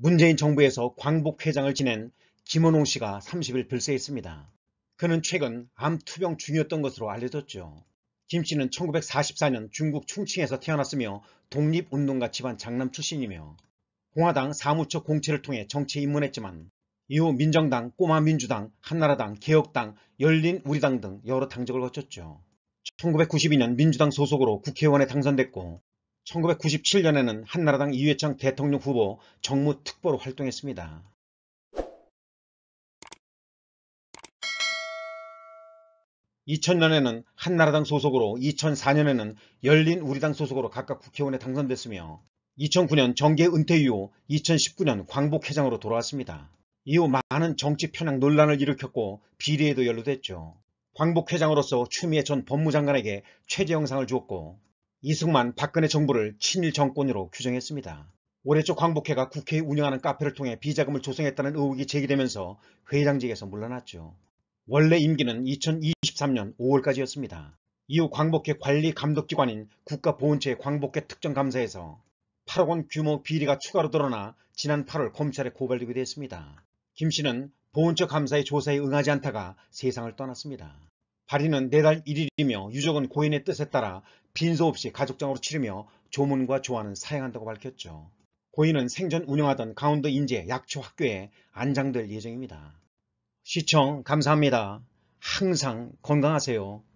문재인 정부에서 광복회장을 지낸 김원홍 씨가 30일 별세했습니다. 그는 최근 암투병 중이었던 것으로 알려졌죠. 김 씨는 1944년 중국 충칭에서 태어났으며 독립운동가 집안 장남 출신이며 공화당 사무처 공채를 통해 정치에 입문했지만 이후 민정당, 꼬마민주당, 한나라당, 개혁당, 열린우리당 등 여러 당적을 거쳤죠. 1992년 민주당 소속으로 국회의원에 당선됐고 1997년에는 한나라당 이회창 대통령 후보 정무특보로 활동했습니다. (2000년에는) 한나라당 소속으로 (2004년에는) 열린우리당 소속으로 각각 국회의원에 당선됐으며 2009년 정계 은퇴 이후 2019년 광복회장으로 돌아왔습니다. 이후 많은 정치 편향 논란을 일으켰고 비리에도 연루됐죠. 광복회장으로서 추미애 전 법무장관에게 최재영상을 주었고 이승만 박근혜 정부를 친일 정권으로 규정했습니다. 올해 초 광복회가 국회 에 운영하는 카페를 통해 비자금을 조성했다는 의혹이 제기되면서 회장직에서 물러났죠. 원래 임기는 2023년 5월까지였습니다. 이후 광복회 관리 감독기관인 국가보훈처의 광복회 특정감사에서 8억 원 규모 비리가 추가로 드러나 지난 8월 검찰에 고발되기도 했습니다. 김 씨는 보훈처 감사의 조사에 응하지 않다가 세상을 떠났습니다. 발인은 내달 1일이며 유족은 고인의 뜻에 따라 빈소 없이 가족장으로 치르며 조문과 조화는 사행한다고 밝혔죠. 고인은 생전 운영하던 강원도 인제 약초학교에 안장될 예정입니다. 시청 감사합니다. 항상 건강하세요.